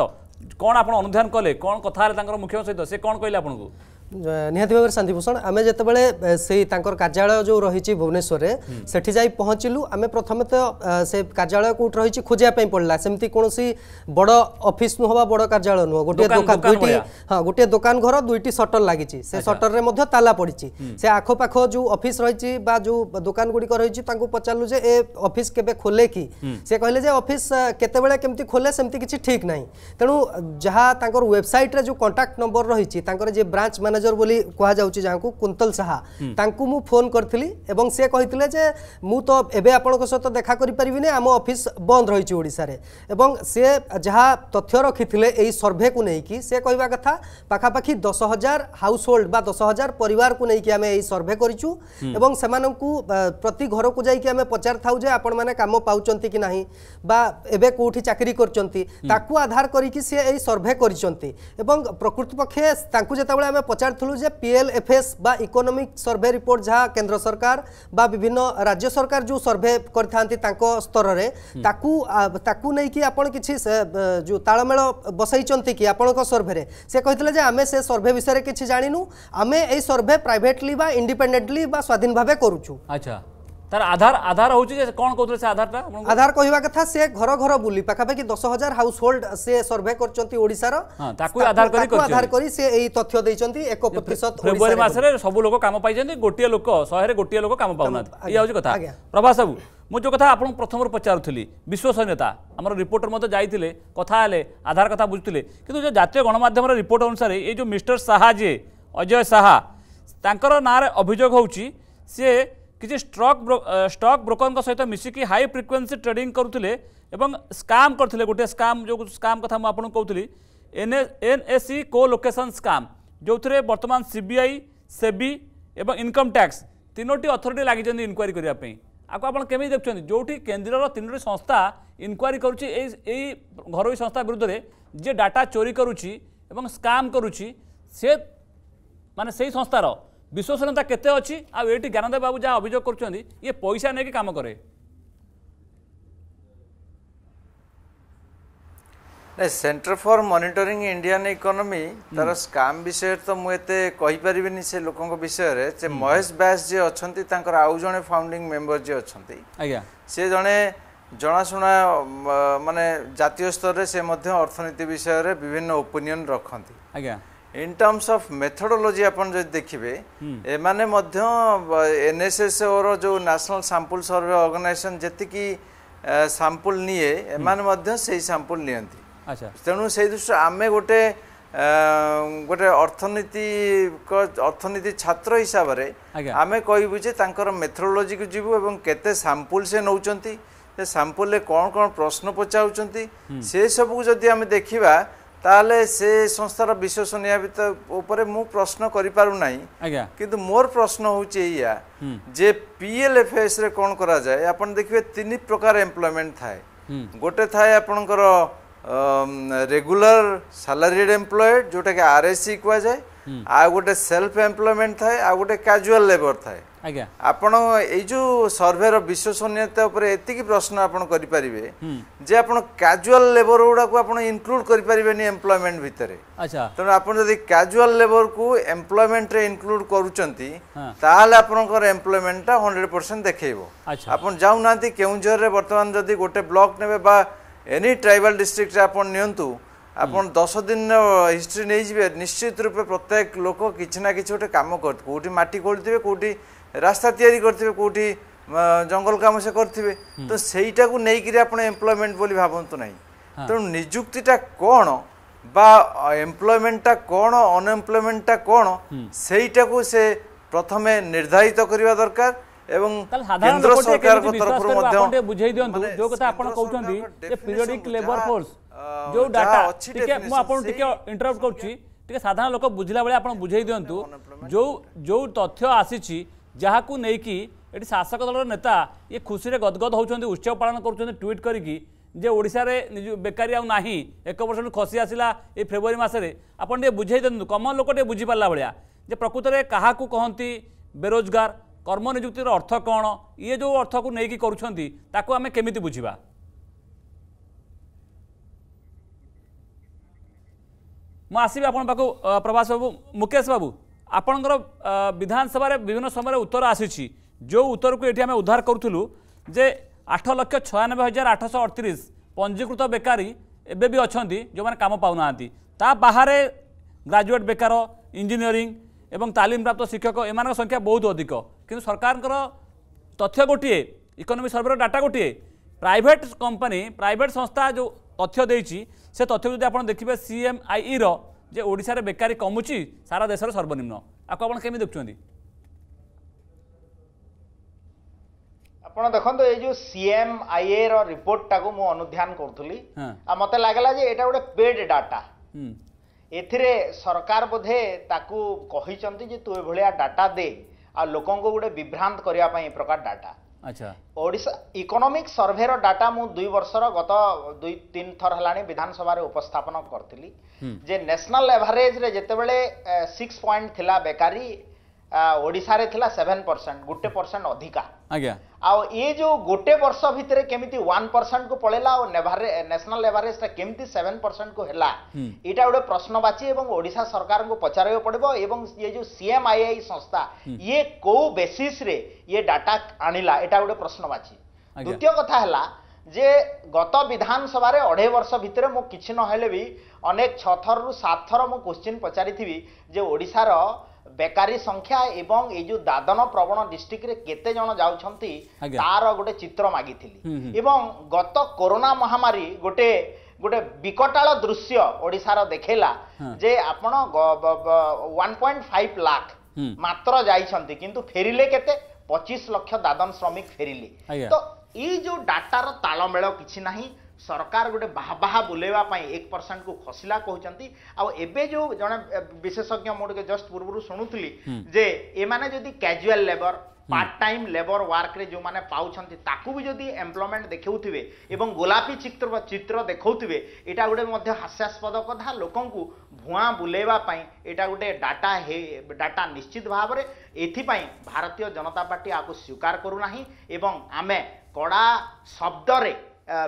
କ'ଣ ଆପଣ ଅନୁଧ୍ୟାନ କଲେ କ'ଣ କଥା ହେଲେ ତାଙ୍କର ମୁଖ୍ୟଙ୍କ ସହିତ ସେ କ'ଣ କହିଲେ ଆପଣଙ୍କୁ निहाती भाव शांतिभूषण आम जितेबले से कार्यालय जो रही भुवनेश्वर से पहुँचल आम प्रथम तो से कार्यालय कौट रही खोजापी पड़ा सेम कौन बड़ अफिस् नुह बड़ कार्यालय नुह गोटे दुईट हाँ गोटे दोकान घर दुईट सटर लगी सटर में मैं ताला पड़ी से आखपाख जो अफिस् रही जो दोकान गुड़िक रही पचारूँ ए अफिस् के खोले कि सी कहे अफिस् केमती खोले सेमती ठीक ना तेणु जहाँ वेबसाइट जो कंटाक्ट नंबर रही ब्रांच मैनेज ମ୍ୟାନେଜର ବୋଲି କୁହାଯାଉଛି ଯାହାଙ୍କୁ କୁନ୍ତଲ ସାହା ତାଙ୍କୁ ମୁଁ ଫୋନ୍ କରିଥିଲି ଏବଂ ସେ କହିଥିଲେ ଯେ ମୁଁ ତ ଏବେ ଆପଣଙ୍କ ସହିତ ଦେଖା କରିପାରିବିନି ଆମ ଅଫିସ୍ ବନ୍ଦ ରହିଛି ଓଡ଼ିଶାରେ ଏବଂ ସେ ଯାହା ତଥ୍ୟ ରଖିଥିଲେ ଏହି ସର୍ଭେକୁ ନେଇକି ସେ କହିବା କଥା ପାଖାପାଖି ଦଶ ହଜାର ହାଉସ୍ ହୋଲ୍ଡ ବା ଦଶ ହଜାର ପରିବାରକୁ ନେଇକି ଆମେ ଏହି ସର୍ଭେ କରିଛୁ ଏବଂ ସେମାନଙ୍କୁ ପ୍ରତି ଘରକୁ ଯାଇକି ଆମେ ପଚାରିଥାଉ ଯେ ଆପଣମାନେ କାମ ପାଉଛନ୍ତି କି ନାହିଁ ବା ଏବେ କେଉଁଠି ଚାକିରି କରିଛନ୍ତି ତାକୁ ଆଧାର କରିକି ସେ ଏହି ସର୍ଭେ କରିଛନ୍ତି ଏବଂ ପ୍ରକୃତପକ୍ଷେ ତାଙ୍କୁ ଯେତେବେଳେ ଆମେ ପଚାର পচারু যে পিএলএফএস বা ইকোনোমিক সর্ভে রিপোর্ট যা কেন্দ্র সরকার বা বিভিন্ন রাজ্য সরকার যে সর্ভে করে থাকে তাঁর স্তরের তাকু তাকু নেইকি আপন কিছু যে তাড়মেল বসাইছেন কি আপনার সর্ভে সে কে যে আমি সে সর্ভে বিষয়ে কিছু জাঁনু আমি এই সর্ভে প্রাইভেটলি বা ইন্ডিপেন্ডেন্টলি বা স্বাধীন ভাবে করুছু আচ্ছা তার আধার আধার হচ্ছে যে কোন কৌতলে সে আধারটা আধার কহিবা কথা সে ঘর ঘর বুলি পাখাপাখি দশ হাজার হাউস হোল্ড সে সর্ভে করছেন ওড়িশার তাকে আধার করি আধার করি সে এই তথ্য দিয়েছেন এক প্রতিশত ফেব্রুয়ারি মাসে সবু লোক কাম পাইছেন গোটিয়ে লোক শহে গোটিয়ে লোক কাম পাওনা ইয়ে হচ্ছে কথা প্রভা সাবু ମୁଁ ଯେଉଁ କଥା ଆପଣଙ୍କୁ ପ୍ରଥମରୁ ପଚାରୁଥିଲି ବିଶ୍ୱସନୀୟତା ଆମର ରିପୋର୍ଟର ମଧ୍ୟ ଯାଇଥିଲେ କଥା ହେଲେ ଆଧାର କଥା ବୁଝୁଥିଲେ କିନ୍ତୁ ଯେଉଁ ଜାତୀୟ ଗଣମାଧ୍ୟମର ରିପୋର୍ଟ ଅନୁସାରେ ଏଇ ଯେଉଁ ମିଷ୍ଟର ଶାହା ଯିଏ ଅଜୟ ଶାହା ତାଙ୍କର ନାଁରେ ଅଭିଯୋଗ ହେଉଛି ସିଏ କିଛି ଷ୍ଟକ୍ ଷ୍ଟକ୍ ବ୍ରୋକରଙ୍କ ସହିତ ମିଶିକି ହାଇ ଫ୍ରିକ୍ୱେନ୍ସି ଟ୍ରେଡିଂ କରୁଥିଲେ ଏବଂ ସ୍କାମ୍ କରିଥିଲେ ଗୋଟିଏ ସ୍କାମ୍ ଯେଉଁ ସ୍କାମ୍ କଥା ମୁଁ ଆପଣଙ୍କୁ କହୁଥିଲି N N A C colocation scam ଯେଉଁଥିରେ ବର୍ତ୍ତମାନ ସିବିଆଇ ସେବି ଏବଂ ଇନକମ୍ ଟ୍ୟାକ୍ସ ତିନୋଟି ଅଥରିଟି ଲାଗିଛନ୍ତି ଇନକ୍ୱାରି କରିବା ପାଇଁ ଆକୁ ଆପଣ କେମିତି ଦେଖୁଛନ୍ତି ଯେଉଁଠି କେନ୍ଦ୍ରର ତିନୋଟି ସଂସ୍ଥା ଇନକ୍ୱାରି କରୁଛି ଏଇ ଏଇ ଘରୋଇ ସଂସ୍ଥା ବିରୁଦ୍ଧରେ ଯିଏ ଡାଟା ଚୋରି କରୁଛି ଏବଂ ସ୍କାମ୍ କରୁଛି ସେ ମାନେ ସେଇ ସଂସ୍ଥାର ବିଶ୍ୱସନୀୟତା କେତେ ଅଛି ଆଉ ଏଠି ଜ୍ଞାନଦେବ ବାବୁ ଯାହା ଅଭିଯୋଗ କରୁଛନ୍ତି ଇଏ ପଇସା ନେଇକି କାମ କରେ ନାଇଁ centre for monitoring Indian economy ତାର ସ୍କାମ୍ ବିଷୟରେ ତ ମୁଁ ଏତେ କହିପାରିବିନି ସେ ଲୋକଙ୍କ ବିଷୟରେ ସେ ମହେଶ ବ୍ୟାସ ଯିଏ ଅଛନ୍ତି ତାଙ୍କର ଆଉ ଜଣେ ଫାଉଣ୍ଡିଂ ମେମ୍ବର ଯିଏ ଅଛନ୍ତି ଆଜ୍ଞା ସେ ଜଣେ ଜଣାଶୁଣା ମାନେ ଜାତୀୟ ସ୍ତରରେ ସେ ମଧ୍ୟ ଅର୍ଥନୀତି ବିଷୟରେ ବିଭିନ୍ନ ଓପିନିଅନ୍ ରଖନ୍ତି ଆଜ୍ଞା ইন ଟର୍ମସ୍ ଅଫ୍ ମେଥଡ଼ୋଲୋଜି ଆପଣ ଯଦି ଦେଖିବେ ଏମାନେ ମଧ୍ୟ ଏନ୍ଏସ୍ଏସ୍ଓର ଯେଉଁ ନ୍ୟାସନାଲ୍ ସାମ୍ପୁଲ୍ ସର୍ଭେ ଅର୍ଗାନାଇଜେସନ୍ ଯେତିକି ସାମ୍ପୁଲ୍ ନିଏ ଏମାନେ ମଧ୍ୟ ସେଇ ସାମ୍ପୁଲ୍ ନିଅନ୍ତି ତେଣୁ ସେଇ ଦୃଷ୍ଟିରୁ ଆମେ ଗୋଟେ ଗୋଟେ ଅର୍ଥନୀତିକ ଅର୍ଥନୀତି ଛାତ୍ର ହିସାବରେ ଆମେ କହିବୁ ଯେ ତାଙ୍କର ମେଥଡ଼ୋଲୋଜିକୁ ଯିବୁ ଏବଂ କେତେ ସାମ୍ପୁଲ୍ ସେ ନେଉଛନ୍ତି ସେ ସାମ୍ପୁଲ୍ରେ କ'ଣ କ'ଣ ପ୍ରଶ୍ନ ପଚାରୁଛନ୍ତି ସେସବୁକୁ ଯଦି ଆମେ ଦେଖିବା তাহলে সে সংস্থার বিশ্বসনীয়তা উপরে মু প্রশ্ন করিপারু নাই কিন্তু মোর প্রশ্ন হচ্ছে ইয়া যে পিএলএফএস রে কোন করা যায় আপন দেখিবে তিন প্রকার এমপ্লয়মেন্ট থায় গোটে থায় আপনকর রেগুলার স্যালারিড এমপ্লয়েড যেটাকে আরএসসি কুয়া যায় আর গোটে সেলফ এমপ্লয়মেন্ট থায় আর গোটে ক্যাজুয়াল লেবর থায় ଆପଣ ଏଇ ଯେଉଁ ସର୍ଭେର ବିଶ୍ୱସନୀୟତା ଉପରେ ଏତିକି ପ୍ରଶ୍ନ ଆପଣ କରିପାରିବେ ଯେ ଆପଣ କାଜୁଆଲ ଲେବର ଗୁଡ଼ାକୁ ଆପଣ ଇନକ୍ଲୁଡ କରିପାରିବେନି ଏମ୍ପ୍ଲୟମେଣ୍ଟ ଭିତରେ ତେଣୁ ଆପଣ ଯଦି କାଜୁଆଲ ଲେବରକୁ ଏମ୍ପ୍ଲୟମେଣ୍ଟରେ ଇନକ୍ଲୁଡ କରୁଛନ୍ତି ତାହେଲେ ଆପଣଙ୍କର ଏମ୍ପ୍ଲୟମେଣ୍ଟଟା ହଣ୍ଡ୍ରେଡ଼ ପରସେଣ୍ଟ ଦେଖେଇବ ଆପଣ ଯାଉନାହାନ୍ତି କେଉଁଝରରେ ବର୍ତ୍ତମାନ ଯଦି ଗୋଟେ ବ୍ଲକ ନେବେ ବା ଏନି ଟ୍ରାଇବାଲ ଡିଷ୍ଟ୍ରିକ୍ଟରେ ଆପଣ ନିଅନ୍ତୁ ଆପଣ ଦଶ ଦିନର ହିଷ୍ଟ୍ରି ନେଇଯିବେ ନିଶ୍ଚିତ ରୂପେ ପ୍ରତ୍ୟେକ ଲୋକ କିଛି ନା କିଛି ଗୋଟେ କାମ କରିଥିବେ କେଉଁଠି ମାଟି ଖୋଳୁଥିବେ କେଉଁଠି ରାସ୍ତା ତିଆରି କରିଥିବେ କେଉଁଠି ଜଙ୍ଗଲ କାମ ସେ କରିଥିବେ ତ ସେଇଟାକୁ ନେଇକିରି ଆପଣ ଏମ୍ପ୍ଲୟମେଣ୍ଟ ବୋଲି ଭାବନ୍ତୁ ନାହିଁ ତେଣୁ ନିଯୁକ୍ତିଟା କ'ଣ বা এমপ্লয়মেন্টটা কোণ অনএমপ্লয়মেন্টটা কোণ সেইটাকু সে প্রথমে নির্ধারিত করা দরকার এবং কেন্দ্র সরকারଙ୍କ তরফରୁ ମଧ୍ୟ ବୁଝେଇ ଦିଅନ୍ତୁ ଯୋଉ କଥା ଆପଣ କହୁଛନ୍ତି ଯେ ପିରିୟଡିକ ଲେବର ଫୋର୍ସ जो डाटा टिके मु आपन टिके इंटरप्ट करूची टिके साधारण लोक बुझिला बेले आपन बुझेई दियंतु जो जो तथ्य आसीची ଯାହାକୁ ନେଇକି ଏଠି ଶାସକ ଦଳର ନେତା ଇଏ ଖୁସିରେ ଗଦଗଦ ହେଉଛନ୍ତି ଉତ୍ସବ ପାଳନ କରୁଛନ୍ତି ଟ୍ୱିଟ୍ କରିକି ଯେ ଓଡ଼ିଶାରେ ନିଜ ବେକାରୀ ଆଉ ନାହିଁ ଏକ ବର୍ଷରୁ ଖସି ଆସିଲା ଏ ଫେବୃଆରୀ ମାସରେ ଆପଣ ଟିକେ ବୁଝେଇ ଦିଅନ୍ତୁ କମନ୍ ଲୋକ ଟିକେ ବୁଝିପାରିଲା ଭଳିଆ ଯେ ପ୍ରକୃତରେ କାହାକୁ କହନ୍ତି ବେରୋଜଗାର କର୍ମନିଯୁକ୍ତିର ଅର୍ଥ କ'ଣ ଇଏ ଯେଉଁ ଅର୍ଥକୁ ନେଇକି କରୁଛନ୍ତି ତାକୁ ଆମେ କେମିତି ବୁଝିବା ମୁଁ ଆସିବି ଆପଣଙ୍କ ପାଖକୁ ପ୍ରଭାସ ବାବୁ ମୁକେଶ ବାବୁ ଆପଣଙ୍କର ବିଧାନସଭାରେ ବିଭିନ୍ନ ସମୟରେ ଉତ୍ତର ଆସିଛି ଯେଉଁ ଉତ୍ତରକୁ ଏଠି ଆମେ ଉଦ୍ଧାର କରୁଥିଲୁ ଯେ ଆଠ ଲକ୍ଷ ଛୟାନବେ ହଜାର ଆଠଶହ ଅଠତିରିଶ ପଞ୍ଜୀକୃତ ବେକାରୀ ଏବେ ବି ଅଛନ୍ତି ଯେଉଁମାନେ କାମ ପାଉନାହାନ୍ତି ତା ବାହାରେ ଗ୍ରାଜୁଏଟ୍ ବେକାର ଇଞ୍ଜିନିୟରିଂ ଏବଂ ତାଲିମପ୍ରାପ୍ତ ଶିକ୍ଷକ ଏମାନଙ୍କ ସଂଖ୍ୟା ବହୁତ ଅଧିକ କିନ୍ତୁ ସରକାରଙ୍କର ତଥ୍ୟ ଗୋଟିଏ ଇକୋନୋମିକ୍ ସର୍ଭେର ଡାଟା ଗୋଟିଏ ପ୍ରାଇଭେଟ୍ କମ୍ପାନୀ ପ୍ରାଇଭେଟ୍ ସଂସ୍ଥା ଯେଉଁ ତଥ୍ୟ ଦେଇଛି সে তথ্য যদি আপনার দেখবে সিএমআইইর যে ওড়শার বেকারী কমুচি সারা দেশের সর্বনিম্ন আকু আপনার কেমি দেখুন ଆପଣ ଦେଖନ୍ତୁ ଏଇ ଯୋଉ ସିଏମ୍ ଆଇଏ ର ରିପୋର୍ଟଟାକୁ ମୁଁ ଅନୁଧ୍ୟାନ କରୁଥିଲି ଆଉ ମତେ ଲାଗିଲା ଯେ ଏଇଟା ଗୋଟେ ପେଡ୍ ଡାଟା ଏଥିରେ ସରକାର ବୋଧେ ତାକୁ କହିଛନ୍ତି ଯେ ତୁ ଏଭଳିଆ ଡାଟା ଦେ ଆଉ ଲୋକଙ୍କୁ ଗୋଟେ ବିଭ୍ରାନ୍ତ କରିବା ପାଇଁ ଏ ପ୍ରକାର ଡାଟା ଓଡ଼ିଶା ଇକୋନୋମିକ୍ ସର୍ଭେର ଡାଟା ମୁଁ ଦୁଇ ବର୍ଷର ଗତ ଦୁଇ ତିନି ଥର ହେଲାଣି ବିଧାନସଭାରେ ଉପସ୍ଥାପନ କରିଥିଲି ଯେ ନ୍ୟାସନାଲ୍ ଏଭରେଜ୍ରେ ଯେତେବେଳେ ସିକ୍ସ ପଏଣ୍ଟ ଥିଲା ବେକାରୀ ଓଡ଼ିଶାରେ ଥିଲା ସେଭେନ୍ ପରସେଣ୍ଟ ଗୋଟେ ପରସେଣ୍ଟ ଅଧିକା ଆଜ୍ଞା ଆଉ ଏ ଯୋଉ ଗୋଟେ ବର୍ଷ ଭିତରେ କେମିତି ୱାନ୍ ପରସେଣ୍ଟକୁ ପଳେଇଲା ଆଉ ନ୍ୟାସନାଲ ଏଭରେଜଟା କେମିତି ସେଭେନ୍ ପରସେଣ୍ଟକୁ ହେଲା ଏଇଟା ଗୋଟେ ପ୍ରଶ୍ନବାଚୀ ଏବଂ ଓଡ଼ିଶା ସରକାରଙ୍କୁ ପଚାରିବାକୁ ପଡ଼ିବ ଏବଂ ଏ ଯୋଉ ସିଏମ୍ଆଇଆଇ ସଂସ୍ଥା ଇଏ କୋଉ ବେସିସ୍ରେ ଇଏ ଡାଟା ଆଣିଲା ଏଇଟା ଗୋଟେ ପ୍ରଶ୍ନବାଚୀ ଦ୍ୱିତୀୟ କଥା ହେଲା ଯେ ଗତ ବିଧାନସଭାରେ ଅଢ଼େଇ ବର୍ଷ ଭିତରେ ମୁଁ କିଛି ନହେଲେ ବି ଅନେକ ଛଅ ଥରରୁ ସାତ ଥର ମୁଁ କୋଶ୍ଚିନ୍ ପଚାରିଥିବି ଯେ ଓଡ଼ିଶାର বেকারী সংখ্যা এবং এই যে দাদন প্রবণ ডিস্ট্রিক্টরে কেতে জন যাচ্ছেন তার গোটে চিত্র মাগিলি এবং গত করোনা মহামারী গোটে গোটে বিকটাল দৃশ্য ওড়িশার দেখেলা যে আপন ওয়ান পয়েন্ট ফাইভ লাখ মাত্র যাইছেন কিন্তু ফেরিলে কেতে পঁচিশ লক্ষ দাদন শ্রমিক ফেরিলে তো এই যে ডাটার তালমেল কিছু না ସରକାର ଗୋଟେ ବାହା ବାହା ବୁଲେଇବା ପାଇଁ ଏକ ପରସେଣ୍ଟକୁ ଖସିଲା କହୁଛନ୍ତି ଆଉ ଏବେ ଯେଉଁ ଜଣେ ବିଶେଷଜ୍ଞ ମୁଁ ଟିକେ ଜଷ୍ଟ ପୂର୍ବରୁ ଶୁଣୁଥିଲି ଯେ ଏମାନେ ଯଦି casual labour part time labour ୱାର୍କରେ ଯେଉଁମାନେ ପାଉଛନ୍ତି ତାକୁ ବି ଯଦି ଏମ୍ପ୍ଲୟମେଣ୍ଟ ଦେଖାଉଥିବେ ଏବଂ ଗୋଲାପୀ ଚିତ୍ର ଚିତ୍ର ଦେଖାଉଥିବେ ଏଇଟା ଗୋଟେ ମଧ୍ୟ ହାସ୍ୟାସ୍ପଦ କଥା ଲୋକଙ୍କୁ ଭୁଆଁ ବୁଲେଇବା ପାଇଁ ଏଇଟା ଗୋଟେ ଡାଟା ହେ ଡାଟା ନିଶ୍ଚିତ ଭାବରେ ଏଥିପାଇଁ ଭାରତୀୟ ଜନତା ପାର୍ଟି ଆକୁ ସ୍ୱୀକାର କରୁନାହିଁ ଏବଂ ଆମେ କଡ଼ା ଶବ୍ଦରେ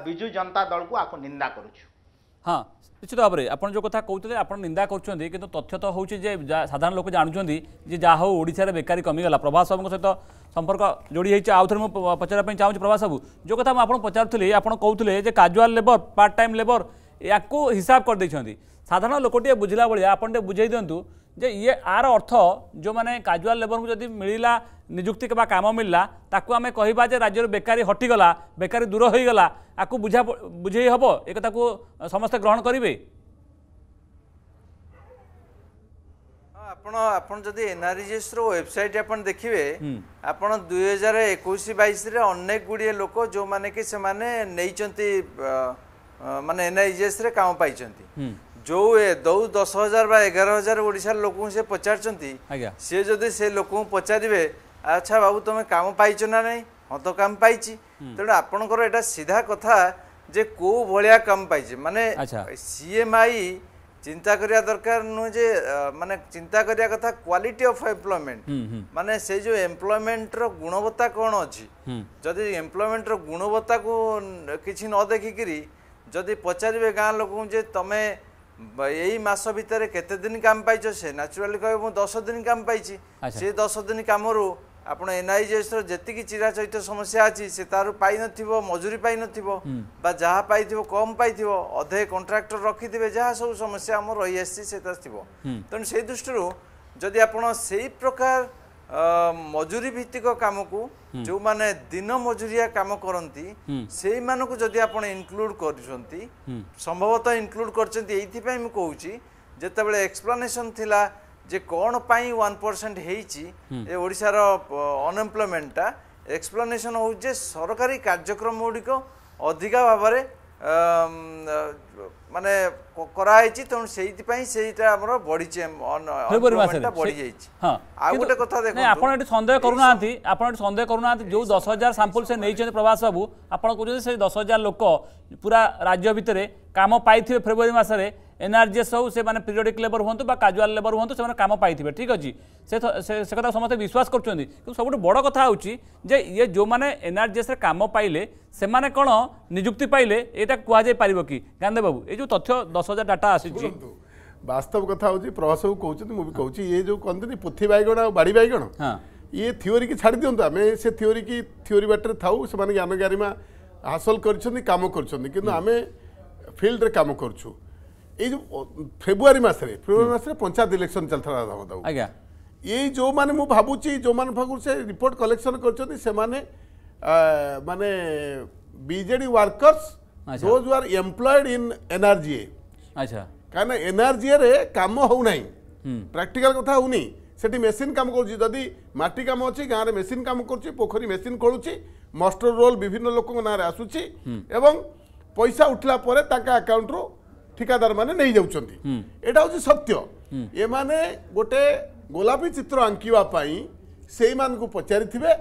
ବିଜୁ ଜନତା ଦଳକୁ ଆକୁ ନିନ୍ଦା କରୁଛୁ ହଁ ନିଶ୍ଚିତ ଭାବରେ ଆପଣ ଯେଉଁ କଥା କହୁଥିଲେ ଆପଣ ନିନ୍ଦା କରୁଛନ୍ତି କିନ୍ତୁ ତଥ୍ୟ ତ ହେଉଛି ଯେ ସାଧାରଣ ଲୋକ ଜାଣୁଛନ୍ତି ଯେ ଯାହା ହଉ ଓଡ଼ିଶାରେ ବେକାରୀ କମିଗଲା ପ୍ରଭାସ ବାବୁଙ୍କ ସହିତ ସମ୍ପର୍କ ଯୋଡ଼ି ହେଇଛି ଆଉ ଥରେ ମୁଁ ପଚାରିବା ପାଇଁ ଚାହୁଁଛି ପ୍ରଭାସ ବାବୁ ଯେଉଁ କଥା ମୁଁ ଆପଣ ପଚାରୁଥିଲି ଆପଣ କହୁଥିଲେ ଯେ casual labour part time labour ୟାକୁ ହିସାବ କରିଦେଇଛନ୍ତି ସାଧାରଣ ଲୋକଟିଏ ବୁଝିଲା ଭଳିଆ ଆପଣ ଟିକେ ବୁଝେଇ ଦିଅନ୍ତୁ যে ইয়ে ଆର ଅର୍ଥ ଯେଉଁମାନେ କାଜୁଆଲ ଲେବରଙ୍କୁ ଯଦି ମିଳିଲା ନିଯୁକ୍ତି ବା କାମ ମିଳିଲା ତାକୁ ଆମେ କହିବା ଯେ ରାଜ୍ୟରୁ ବେକାରୀ ହଟିଗଲା ବେକାରୀ ଦୂର ହୋଇଗଲା ଆକୁ ବୁଝା ବୁଝେଇ ହେବ ଏ କଥାକୁ ସମସ୍ତେ ଗ୍ରହଣ କରିବେ ଆପଣ ଆପଣ ଯଦି ଏନ୍ଆର୍ଜିଏସ୍ର ୱେବସାଇଟ୍ ଆପଣ ଦେଖିବେ ଆପଣ ଦୁଇ ହଜାର ଏକୋଇଶ ବାଇଶରେ ଅନେକ ଗୁଡ଼ିଏ ଲୋକ ଯେଉଁମାନେ କି ସେମାନେ ନେଇଛନ୍ତି ମାନେ ଏନ୍ଆର୍ଜିଏସ୍ରେ କାମ ପାଇଛନ୍ତି ଯେଉଁ ଦଉ ଦଶ ହଜାର ବା ଏଗାର ହଜାର ଓଡ଼ିଶାର ଲୋକଙ୍କୁ ସେ ପଚାରୁଛନ୍ତି ସିଏ ଯଦି ସେ ଲୋକଙ୍କୁ ପଚାରିବେ ଆଚ୍ଛା ବାବୁ ତମେ କାମ ପାଇଛ ନା ନାହିଁ ହଁ ତ କାମ ପାଇଛି ତେଣୁ ଆପଣଙ୍କର ଏଇଟା ସିଧା କଥା ଯେ କେଉଁ ଭଳିଆ କାମ ପାଇଛି ମାନେ ସିଏମ୍ଆଇ চিন্তা করা দরকার নুহ যে মানে চিন্তা করা কথা কোয়ালিটি অফ এমপ্লয়মেন্ট মানে সেই যে এমপ্লয়মেন্টর গুণবত্তা কোণ অছি যদি এমপ্লয়মেন্টর গুণবত্তা কু কিছু ন দেখিকি যদি পচারিবে গাঁ লোক যে তুমি ଏଇ ମାସ ଭିତରେ କେତେ ଦିନ କାମ ପାଇଛ ସେ ନ୍ୟାଚୁରାଲି କହିବ ମୁଁ ଦଶ ଦିନ କାମ ପାଇଛି ସେ ଦଶ ଦିନ କାମରୁ ଆପଣ ଏନ୍ଆଇଜିଏସ୍ର ଯେତିକି ଚିରାଚରିତ ସମସ୍ୟା ଅଛି ସେ ତାର ପାଇନଥିବ ମଜୁରୀ ପାଇନଥିବ ବା ଯାହା ପାଇଥିବ କମ୍ ପାଇଥିବ ଅଧେ କଣ୍ଟ୍ରାକ୍ଟର ରଖିଥିବେ ଯାହା ସବୁ ସମସ୍ୟା ଆମର ରହିଆସିଛି ସେଟା ଥିବ ତେଣୁ ସେଇ ଦୃଷ୍ଟିରୁ ଯଦି ଆପଣ ସେଇ ପ୍ରକାର ମଜୁରୀ ଭିତ୍ତିକ କାମକୁ जो माने दिन मजुरिया काम करती से मानक जदि आप इनक्लूड कर संभवतः इनक्लूड करतेपाई मुझे कौच जितेबाला एक्सप्लानेसन थिला जे कौन पाई वन परसेंट होड़शार अनएम्प्लयमेंटा एक्सप्लानेसन हो सरकारी कार्यक्रम गुड़िक अधिका भाव ମାନେ କରାହେଇଛି ତେଣୁ ସେଇଥିପାଇଁ ସେଇଟା ଆମର ବଢିଛି ଫେବୃୟାରୀ ମାସ ଆଉ ଗୋଟେ କଥା ଦେଖ ଆପଣ ଏଠି ସନ୍ଦେହ କରୁନାହାନ୍ତି ଆପଣ ଏଠି ସନ୍ଦେହ କରୁନାହାନ୍ତି ଯେଉଁ ଦଶ ହଜାର ସାମ୍ପୁଲ ସେ ନେଇଛନ୍ତି ପ୍ରଭାସ ବାବୁ ଆପଣ କହୁଛନ୍ତି ସେ ଦଶ ହଜାର ଲୋକ ପୁରା ରାଜ୍ୟ ଭିତରେ କାମ ପାଇଥିବେ ଫେବୃଆରୀ ମାସରେ এনআরজিএস হোক সে পিরিয়ডিক লেবর হুম বা কাজুয়াল লেবর হুম সে কাম পাইবে ঠিক আছে সে সে কথা সমস্তে বিশ্বাস করছেন কিন্তু সবুঠ বড় কথা হচ্ছে যে ইয়ে যে এনআরজিএস কাম পাইলে সে কোণ নিযুক্তি পাইলে এটা কুহযাই পার কি গান্ধেবাবু এই যে তথ্য দশ হাজার ডাটা আসিছে বাস্তব কথা হচ্ছে প্রভাস বাবু কৌছেন মু কৌছি ইয়ে যে কহতি পুথি বাইগণ আর বাড়ি বাইগণ ইয়ে থিওরি কি ছাড়ি দিও আমি সে থিওরি কি থিওরি বাটরে থাও সে জ্ঞানগারিমা হাসল করছেন কাম করছেন কিন্তু আমি ফিল্ডরে কাম করছু এই যে ফেব্রুয়ারি মাসে ফেব্রুয়ারি মাসে পঞ্চায়েত ইলেকশন চলছিল রাধামাধব আজ্ঞা এই যে মু ভাবুছি যে পাখু সে রিপোর্ট কলেকশন করছেন সে মানে মানে BJD workers those are employed in NREGA আচ্ছা কারণ এনআরজিএ রে কাম হো না প্রাকটিকাল কথা হোনি সেটি মেসিন কাম করছে যদি মাটি কাম অছি গাঁরে মেসিন কাম করছে পোখরী মেসিন খোলুছি মস্টর রোল বিভিন্ন লোক নাঁরে আসুছি এবং পয়সা উঠলা পরে তাকে অ্যাকাউন্টর ঠিকাদার মানে নেই যাচ্ছেন এটা হচ্ছে সত্য এমানে গোটে গোলাপী চিত্র আঙ্কিবা পাই ସେଇମାନଙ୍କୁ ପଚାରିଥିବେ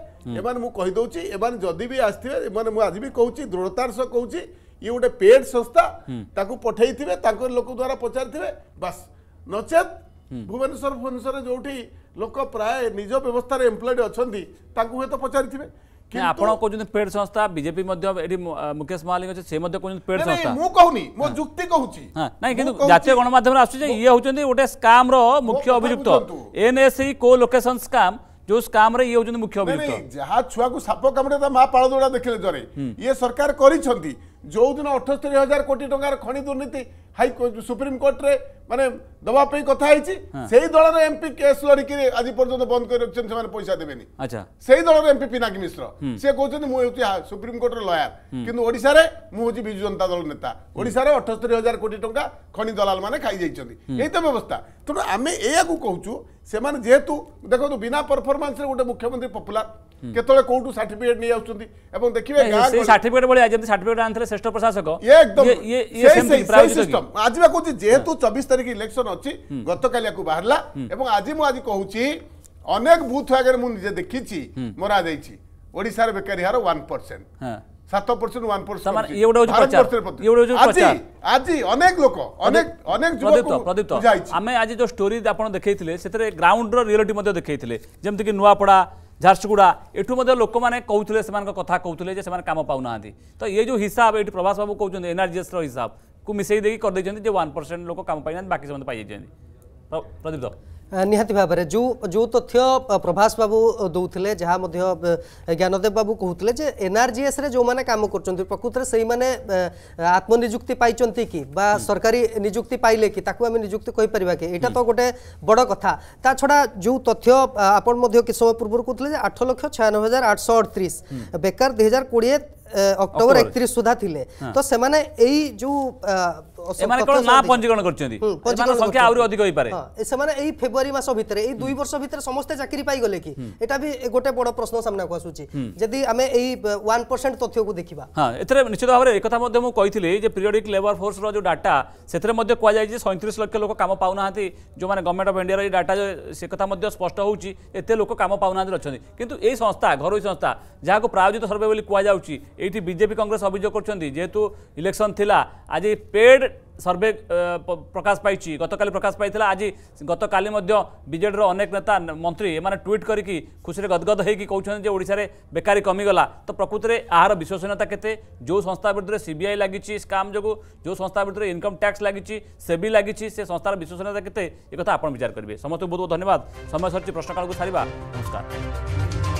ଏମାନେ ମୁଁ କହିଦେଉଛି ଏମାନେ ଯଦି ବି ଆସିଥିବେ ଏମାନେ ମୁଁ ଆଜି ବି କହୁଛି ଦୃଢ଼ତାର ସହ କହୁଛି ଇଏ ଗୋଟେ ପେଡ୍ ସଂସ୍ଥା ତାକୁ ପଠେଇଥିବେ ତାଙ୍କ ଲୋକ ଦ୍ୱାରା ପଚାରିଥିବେ ବାସ୍ ନଚେତ୍ ଭୁବନେଶ୍ୱର ଭୁବନେଶ୍ୱରରେ ଯେଉଁଠି ଲୋକ ପ୍ରାୟ ନିଜ ବ୍ୟବସ୍ଥାରେ ଏମ୍ପ୍ଲଏଡ୍ ଅଛନ୍ତି ତାଙ୍କୁ ହୁଏତ ପଚାରିଥିବେ ଆପଣ କହୁଛନ୍ତି ପେଡ୍ ସଂସ୍ଥା ବିଜେପି ମଧ୍ୟ ଏଠି ମୁକେଶ ମହାଲିକ ଅଛି ସେ ମଧ୍ୟ କହୁଛନ୍ତି ପେଡ୍ ସଂସ୍ଥା ମୁଁ କହୁନି ମୋ ଯୁକ୍ତି କହୁଛି ନାଇଁ କିନ୍ତୁ ଜାତୀୟ ଗଣମାଧ୍ୟମରେ ଆସୁଛି ଇଏ ହେଉଛନ୍ତି ଗୋଟେ ସ୍କାମ୍ର ମୁଖ୍ୟ ଅଭିଯୁକ୍ତ ଏନ୍ଏସ୍ଇ କୋ ଲୋକେସନ୍ ସ୍କାମ୍ ଯୋଉ ସ୍କାମରେ ଇଏ ହେଉଛନ୍ତି ମୁଖ୍ୟ ଅଭିଯୁକ୍ତ ଯାହା ଛୁଆକୁ ସାପ କାମୁଡ଼େ ତା ମା ପାଳ ଦୌଡ଼ା ଦେଖିଲେ ଜଣେ ଇଏ ସରକାର କରିଛନ୍ତି ଯେଉଁଦିନ ଅଠସ୍ତରୀ ହଜାର କୋଟି ଟଙ୍କାର ଖଣି ଦୁର୍ନୀତି ହାଇ ସୁପ୍ରିମକୋର୍ଟରେ ମାନେ ଦେବା ପାଇଁ କଥା ହେଇଛି ସେଇ ଦଳର ଏମ୍ପି କେସ୍ ଲଢ଼ିକି ଆଜି ପର୍ଯ୍ୟନ୍ତ ବନ୍ଦ କରି ରଖିଛନ୍ତି ସେମାନେ ପଇସା ଦେବେନି ସେଇ ଦଳର ଏମ୍ପି ପିନାକି ମିଶ୍ର ସେ କହୁଛନ୍ତି ମୁଁ ହେଉଛି ସୁପ୍ରିମକୋର୍ଟର ଲୟାର କିନ୍ତୁ ଓଡ଼ିଶାରେ ମୁଁ ହେଉଛି ବିଜୁ ଜନତା ଦଳ ନେତା ଓଡ଼ିଶାରେ ଅଠସ୍ତରୀ ହଜାର କୋଟି ଟଙ୍କା ଖଣି ଦଲାଲ ମାନେ ଖାଇଯାଇଛନ୍ତି ଏଇ ତ ବ୍ୟବସ୍ଥା ତେଣୁ ଆମେ ଏହାକୁ କହୁଛୁ ସେମାନେ ଯେହେତୁ ଦେଖନ୍ତୁ ବିନା ପରଫର୍ମାନ୍ସରେ ଗୋଟେ ମୁଖ୍ୟମନ୍ତ୍ରୀ ପପୁଲାର କେତେବେଳେ କୋଉଠୁ ସାର୍ଟିଫିକେଟ ନେଇ ଆସୁଛନ୍ତି ଏବଂ ଦେଖିବେ ସାର୍ଟିଫିକେଟ ଭଳିଆ ଯେମିତି ସାର୍ଟିଫିକେଟ ଆଣିଥିଲେ ଶ୍ରେଷ୍ଠ ପ୍ରଶାସକ ଆଜି ବା କହୁଛି ଯେହେତୁ ଚବିଶ ତାରିଖ ଇଲେକ୍ସନ ଅଛି ଗତକାଲି ଆକୁ ବାହାରିଲା ଏବଂ ଆଜି ମୁଁ ଆଜି କହୁଛି ଅନେକ ବୁଥ ଆଗରେ ମୁଁ ନିଜେ ଦେଖିଛି ମରା ଯାଇଛି ଓଡ଼ିଶାର ବେକାରୀ ହାର ୱାନ୍ ପରସେଣ୍ଟ ସାତ ପରସେଣ୍ଟ ୱାନ୍ ପରସେଣ୍ଟ ଆଜି ଅନେକ ଲୋକ ଅନେକ ଅନେକ ଯୁବକ ପ୍ରଦୀପ୍ତ ଆମେ ଆଜି ଯେଉଁ ଷ୍ଟୋରି ଆପଣ ଦେଖେଇଥିଲେ ସେଥିରେ ଗ୍ରାଉଣ୍ଡର ରିଅଲିଟି ମଧ୍ୟ ଦେଖେଇଥିଲେ ଯେମିତିକି ନୂଆପଡ଼ା ଝାରସୁଗୁଡ଼ା ଏଠୁ ମଧ୍ୟ ଲୋକମାନେ କହୁଥିଲେ ସେମାନଙ୍କ କଥା କହୁଥିଲେ ଯେ ସେମାନେ କାମ ପାଉନାହାନ୍ତି ତ ଏ ଯେଉଁ ହିସାବ ଏଠି ପ୍ରଭାସ ବାବୁ କହୁଛନ୍ତି ଏନ୍ଆର୍ଜିଏସ୍ର ହିସାବକୁ ମିଶାଇ ଦେଇକି କରିଦେଇଛନ୍ତି ଯେ ୱାନ୍ ପରସେଣ୍ଟ ଲୋକ କାମ ପାଇନାହାନ୍ତି ବାକି ସେମାନେ ପାଇଯାଇଛନ୍ତି ପ୍ରଦୀପ୍ତ निहाती भाव जो जो तथ्य तो प्रभास बाबू दूसरे जहाँ ज्ञानदेव बाबू कहते हैं एनआरजीएस जो मैंने काम कर प्रकृत से आत्मनिजुक्ति पाई कि हम्म। सरकारी निजुक्ति पाइले कि यहाँ तो हम्म। गोटे बड़ कथा ता छड़ा जो तथ्य आप किसी समय पूर्व कहते हैं आठ लक्ष छयानबे हजार आठश अड़तीस हम्म। बेकार दुई कोड़े অক্টোবর একত্রিশ সুদ্ধা লে তো সেমানে এই যে এমানে কোন না পঞ্জীকরণ করছন্তি এমানে সংখ্যা আউরি অধিক হই পারে সেমানে এই ফেব্রুয়ারি মাস ভিতরে এই দুই বর্ষ ভিতরে সমস্ত চাকরি পাই গলে কি এটা বি গোটে বড় প্রশ্ন সামনে আসুচি যদি আমি এই 1% তথ্যকু দেখিবা হ্যাঁ এতরে নিশ্চিত ভাবে এই কথা মধ্যে মু কইଥିଲି যে পিরিয়ডিক লেবার ফোর্স র যে ডাটা সেতরে মধ্যে কোয়া যায় যে 37 লক্ষ লোক কাম পাউ নাহাতি যে মানে গভর্নমেন্ট অফ ইন্ডিয়া র এই ডাটা সে কথা মধ্যে স্পষ্ট হউচি এতে লোক কাম পাউ নাহাতি অছন্তি কিন্তু এই সংস্থা ঘরোই সংস্থা যাহাকু প্রায়োজিত সর্বে বলি কোয়া যাউচি এইটি বিজেপি কংগ্রেস অভিযোগ করছেন যেহেতু ইলেকশন লা আজ পেড সর্ভে প্রকাশ পাইছি গতকাল প্রকাশ পাই আজ গতকাল বিজেডির অনেক নেতা মন্ত্রী এমানে ট্যুইট করি খুশি গদগদ হয়ে কৌন যে ওড়শার বেকারি কমিগলা তো প্রকৃতরে আহার বিশ্বসনীয়তা কেতে যে সংস্থা বিরুদ্ধে সিবিআই লাগিছি স্কাম যোগ যে সংস্থা বিরুদ্ধে ইনকম ট্যাক্স লাগিছি সেবি লাগিছি সে সংস্থার বিশ্বসনীয়তা কেতে এ কথা আপনার বিচার করবে সমস্ত বহু ধন্যবাদ সময় সরছি প্রশ্নকাল সারা নমস্কার